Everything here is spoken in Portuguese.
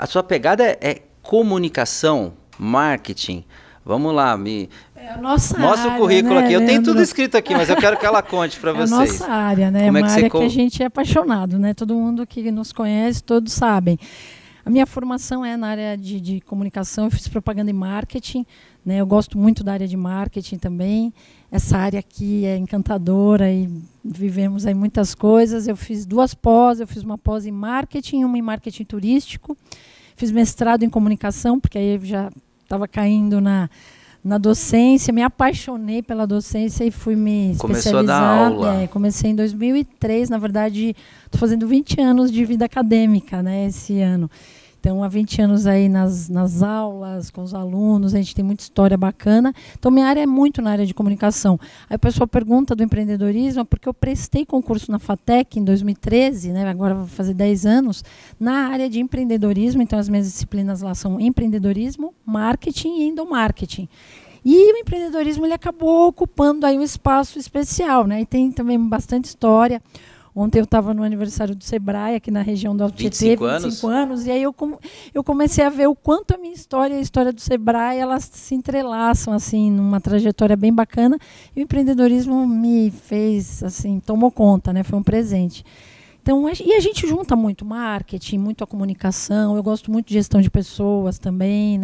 A sua pegada é, é comunicação, marketing. Vamos lá, me. É nossa Mostra área, o currículo né? aqui. Eu Leandro? tenho tudo escrito aqui, mas eu quero que ela conte para é vocês. É nossa área, né? Como é, é uma que área que a gente é apaixonado, né? Todo mundo que nos conhece, todos sabem. A minha formação é na área de, de comunicação, eu fiz propaganda e marketing, né? eu gosto muito da área de marketing também. Essa área aqui é encantadora e vivemos aí muitas coisas. Eu fiz duas pós, eu fiz uma pós em marketing, uma em marketing turístico. Fiz mestrado em comunicação, porque aí eu já estava caindo na na docência, me apaixonei pela docência e fui me Começou especializar. é, comecei em 2003, na verdade, estou fazendo 20 anos de vida acadêmica, né, esse ano. Então, há 20 anos aí nas, nas aulas, com os alunos, a gente tem muita história bacana. Então, minha área é muito na área de comunicação. Aí o pessoal pergunta do empreendedorismo, ah, porque eu prestei concurso na FATEC em 2013, né, agora vou fazer 10 anos, na área de empreendedorismo. Então, as minhas disciplinas lá são empreendedorismo, marketing e endomarketing. E o empreendedorismo ele acabou ocupando aí um espaço especial, né? E tem também bastante história. Ontem eu estava no aniversário do Sebrae, aqui na região do Alto 25, 25 anos. anos, e aí eu, com, eu comecei a ver o quanto a minha história e a história do Sebrae, elas se entrelaçam, assim, numa trajetória bem bacana, e o empreendedorismo me fez, assim, tomou conta, né, foi um presente. Então, e a gente junta muito marketing, muito a comunicação, eu gosto muito de gestão de pessoas também, né.